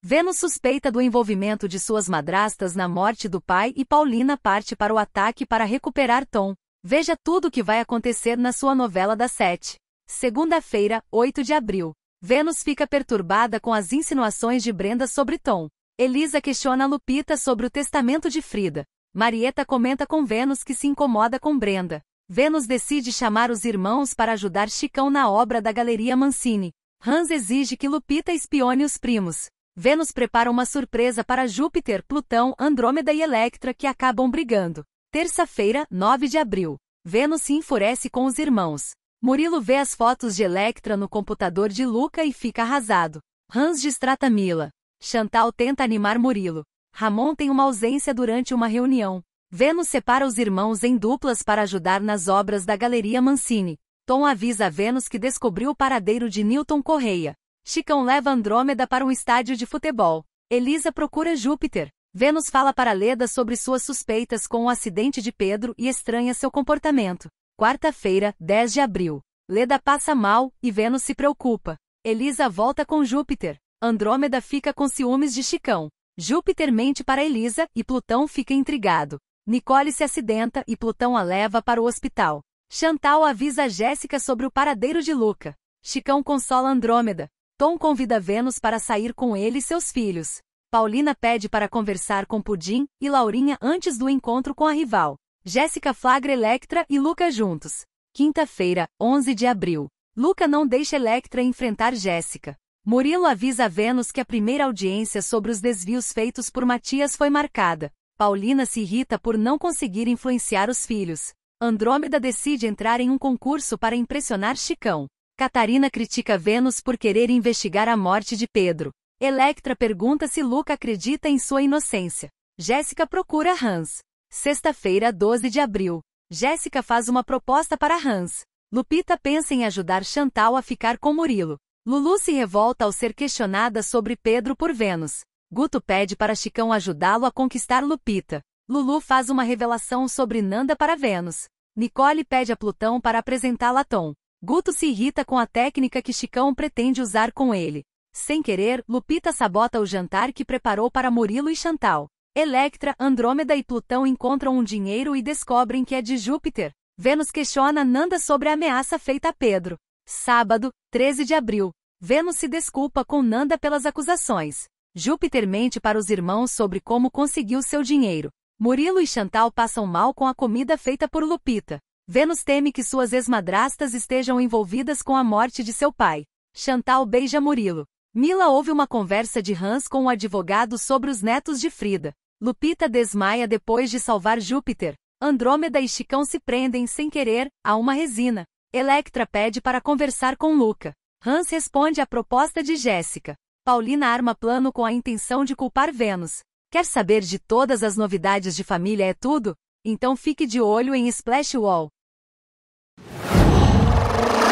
Vênus suspeita do envolvimento de suas madrastas na morte do pai e Paulina parte para o ataque para recuperar Tom. Veja tudo o que vai acontecer na sua novela da sete. Segunda-feira, 8 de abril. Vênus fica perturbada com as insinuações de Brenda sobre Tom. Elisa questiona Lupita sobre o testamento de Frida. Marieta comenta com Vênus que se incomoda com Brenda. Vênus decide chamar os irmãos para ajudar Chicão na obra da Galeria Mancini. Hans exige que Lupita espione os primos. Vênus prepara uma surpresa para Júpiter, Plutão, Andrômeda e Electra que acabam brigando. Terça-feira, 9 de abril. Vênus se enfurece com os irmãos. Murilo vê as fotos de Electra no computador de Luca e fica arrasado. Hans destrata Mila. Chantal tenta animar Murilo. Ramon tem uma ausência durante uma reunião. Vênus separa os irmãos em duplas para ajudar nas obras da Galeria Mancini. Tom avisa a Vênus que descobriu o paradeiro de Newton Correia. Chicão leva Andrômeda para um estádio de futebol. Elisa procura Júpiter. Vênus fala para Leda sobre suas suspeitas com o acidente de Pedro e estranha seu comportamento. Quarta-feira, 10 de abril. Leda passa mal e Vênus se preocupa. Elisa volta com Júpiter. Andrômeda fica com ciúmes de Chicão. Júpiter mente para Elisa e Plutão fica intrigado. Nicole se acidenta e Plutão a leva para o hospital. Chantal avisa Jéssica sobre o paradeiro de Luca. Chicão consola Andrômeda. Tom convida Vênus para sair com ele e seus filhos. Paulina pede para conversar com Pudim e Laurinha antes do encontro com a rival. Jéssica flagra Electra e Luca juntos. Quinta-feira, 11 de abril. Luca não deixa Electra enfrentar Jéssica. Murilo avisa a Vênus que a primeira audiência sobre os desvios feitos por Matias foi marcada. Paulina se irrita por não conseguir influenciar os filhos. Andrômeda decide entrar em um concurso para impressionar Chicão. Catarina critica Vênus por querer investigar a morte de Pedro. Electra pergunta se Luca acredita em sua inocência. Jéssica procura Hans. Sexta-feira, 12 de abril. Jéssica faz uma proposta para Hans. Lupita pensa em ajudar Chantal a ficar com Murilo. Lulu se revolta ao ser questionada sobre Pedro por Vênus. Guto pede para Chicão ajudá-lo a conquistar Lupita. Lulu faz uma revelação sobre Nanda para Vênus. Nicole pede a Plutão para apresentá-la a Tom. Guto se irrita com a técnica que Chicão pretende usar com ele. Sem querer, Lupita sabota o jantar que preparou para Murilo e Chantal. Electra, Andrômeda e Plutão encontram um dinheiro e descobrem que é de Júpiter. Vênus questiona Nanda sobre a ameaça feita a Pedro. Sábado, 13 de abril. Vênus se desculpa com Nanda pelas acusações. Júpiter mente para os irmãos sobre como conseguiu seu dinheiro. Murilo e Chantal passam mal com a comida feita por Lupita. Vênus teme que suas ex-madrastas estejam envolvidas com a morte de seu pai. Chantal beija Murilo. Mila ouve uma conversa de Hans com o um advogado sobre os netos de Frida. Lupita desmaia depois de salvar Júpiter. Andrômeda e Chicão se prendem, sem querer, a uma resina. Electra pede para conversar com Luca. Hans responde à proposta de Jéssica. Paulina arma plano com a intenção de culpar Vênus. Quer saber de todas as novidades de família é tudo? Então fique de olho em Splash Wall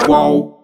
qual.